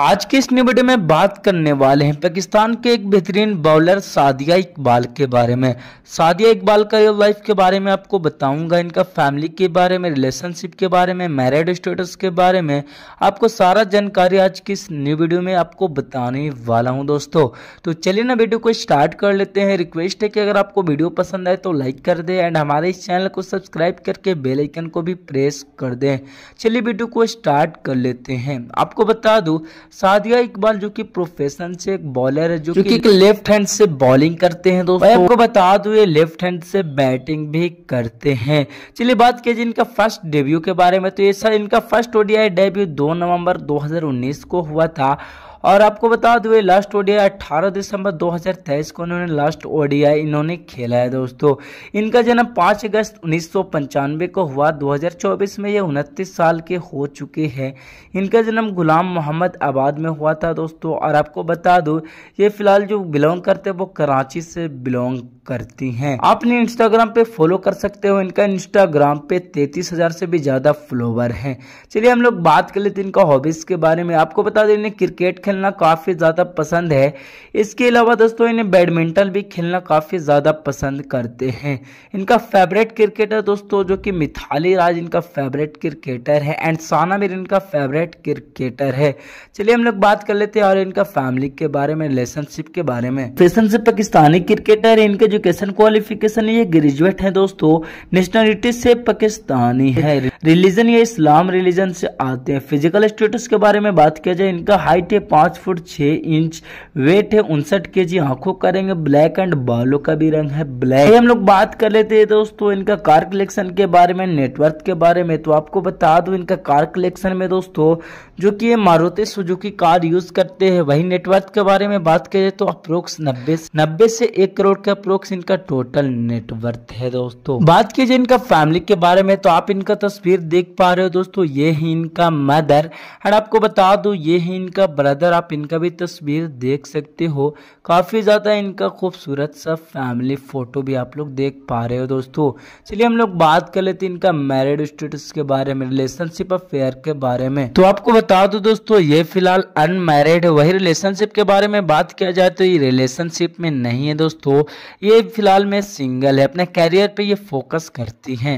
आज के इस वीडियो में बात करने वाले हैं पाकिस्तान के एक बेहतरीन बॉलर सादिया इकबाल के बारे में सादिया इकबाल का लाइफ के बारे में आपको बताऊंगा इनका फैमिली के बारे में रिलेशनशिप के बारे में मैरिड स्टेटस के बारे में आपको सारा जानकारी आज की इस न्यू वीडियो में आपको बताने वाला हूं दोस्तों तो चलिए ना वीडियो को स्टार्ट कर लेते हैं रिक्वेस्ट है कि अगर आपको वीडियो पसंद आए तो लाइक कर दें एंड हमारे इस चैनल को सब्सक्राइब करके बेलाइकन को भी प्रेस कर दें चलिए वीडियो को स्टार्ट कर लेते हैं आपको बता दूँ सादिया इकबाल जो कि प्रोफेशन से एक बॉलर है जो, जो कि लेफ्ट हैंड से बॉलिंग करते हैं दोस्तों आपको बता दू ये लेफ्ट हैंड से बैटिंग भी करते हैं चलिए बात कीजिए इनका फर्स्ट डेब्यू के बारे में तो ये सर इनका फर्स्ट ओडीआई डेब्यू दो नवम्बर दो को हुआ था और आपको बता दूँ लास्ट ओडिया अट्ठारह दिसंबर 2023 को इन्होंने लास्ट ओडिया इन्होंने खेला है दोस्तों इनका जन्म 5 अगस्त उन्नीस को हुआ 2024 में ये उनतीस साल के हो चुके हैं इनका जन्म गुलाम मोहम्मद आबाद में हुआ था दोस्तों और आपको बता दूँ ये फिलहाल जो बिलोंग करते वो कराची से बिलोंग करती हैं आप इन्हें इंस्टाग्राम पे फॉलो कर सकते हो इनका इंस्टाग्राम पे तैतीस हजार से भी ज़्यादा फॉलोवर हैं चलिए हम लोग बात कर लेते हैं इनका हॉबीज़ के बारे में आपको बता दें इन्हें क्रिकेट खेलना काफ़ी ज़्यादा पसंद है इसके अलावा दोस्तों इन्हें बैडमिंटन भी खेलना काफ़ी ज़्यादा पसंद करते हैं इनका फेवरेट क्रिकेटर दोस्तों जो कि मिथाली राज इनका फेवरेट क्रिकेटर है एंड साना मीर इनका फेवरेट क्रिकेटर है चलिए हम लोग बात कर लेते हैं और इनका फैमिली के बारे में रिलेशनशिप के बारे में फैशन से पाकिस्तानी क्रिकेटर है इनके एजुकेशन क्वालिफिकेशन ये ग्रेजुएट है दोस्तों नेशनलिटी से पाकिस्तानी है रिलीजन ये इस्लाम रिलीजन से आते हैं फिजिकल स्टेटस के बारे में बात किया जाए इनका हाइट है पाँच फुट छः इंच वेट है उनसठ के जी आंखों का रंग ब्लैक एंड बालों का भी रंग है ब्लैक हम लोग बात कर लेते हैं दोस्तों इनका कार कलेक्शन के बारे में नेटवर्थ के बारे में तो आपको बता दूँ इनका कार कलेक्शन में दोस्तों जो कि ये मारुति सुजुकी कार यूज करते हैं वही नेटवर्थ के बारे में बात करें तो अप्रोक्स नब्बे नब्बे से एक करोड़ के अप्रोक्स इनका टोटल नेटवर्थ है दोस्तों बात कीजिए इनका फैमिली के बारे में तो आप इनका तस्वीर देख पा रहे हो दोस्तों ये है इनका मदर एंड आपको बता दो ये है इनका ब्रदर अंदर आप इनका भी तस्वीर देख सकते हो काफ़ी ज़्यादा इनका खूबसूरत सा फैमिली फ़ोटो भी आप लोग देख पा रहे हो दोस्तों चलिए हम लोग बात कर लेते हैं इनका मैरिड स्टेटस के बारे में रिलेशनशिप अफेयर के बारे में तो आपको बता दो दोस्तों ये फिलहाल अनमैरिड है वही रिलेशनशिप के बारे में बात किया जाए तो ये रिलेशनशिप में नहीं है दोस्तों ये फिलहाल में सिंगल है अपने कैरियर पे ये फोकस करती हैं